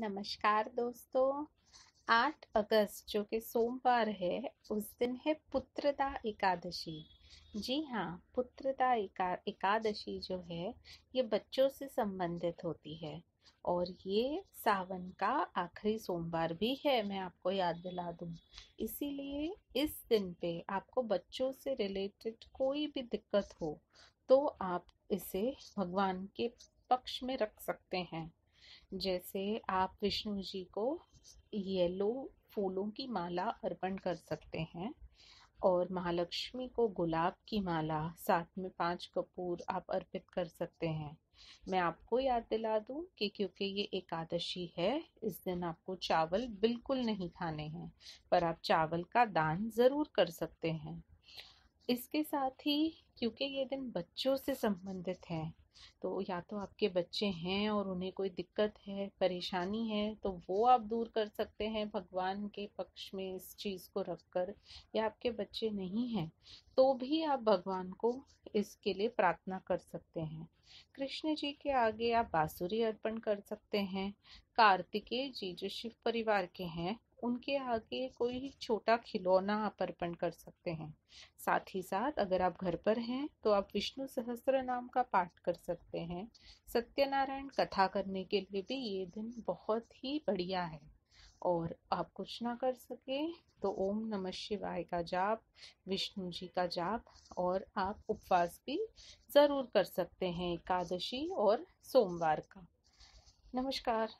नमस्कार दोस्तों आठ अगस्त जो कि सोमवार है उस दिन है पुत्रदा एकादशी जी हाँ पुत्रदा एका एकादशी जो है ये बच्चों से संबंधित होती है और ये सावन का आखिरी सोमवार भी है मैं आपको याद दिला दूँ इसीलिए इस दिन पे आपको बच्चों से रिलेटेड कोई भी दिक्कत हो तो आप इसे भगवान के पक्ष में रख सकते हैं जैसे आप विष्णु जी को येलो फूलों की माला अर्पण कर सकते हैं और महालक्ष्मी को गुलाब की माला साथ में पांच कपूर आप अर्पित कर सकते हैं मैं आपको याद दिला दूं कि क्योंकि ये एकादशी है इस दिन आपको चावल बिल्कुल नहीं खाने हैं पर आप चावल का दान ज़रूर कर सकते हैं इसके साथ ही क्योंकि ये दिन बच्चों से संबंधित है तो या तो आपके बच्चे हैं और उन्हें कोई दिक्कत है परेशानी है तो वो आप दूर कर सकते हैं भगवान के पक्ष में इस चीज़ को रखकर या आपके बच्चे नहीं हैं तो भी आप भगवान को इसके लिए प्रार्थना कर सकते हैं कृष्ण जी के आगे आप बाँसुरी अर्पण कर सकते हैं कार्तिकेय जी जो शिव परिवार के हैं उनके आगे कोई छोटा खिलौना आप अर्पण कर सकते हैं साथ ही साथ अगर आप घर पर हैं तो आप विष्णु सहस्त्र नाम का पाठ कर सकते हैं सत्यनारायण कथा करने के लिए भी ये दिन बहुत ही बढ़िया है और आप कुछ ना कर सके तो ओम नमः शिवाय का जाप विष्णु जी का जाप और आप उपवास भी ज़रूर कर सकते हैं एकादशी और सोमवार का नमस्कार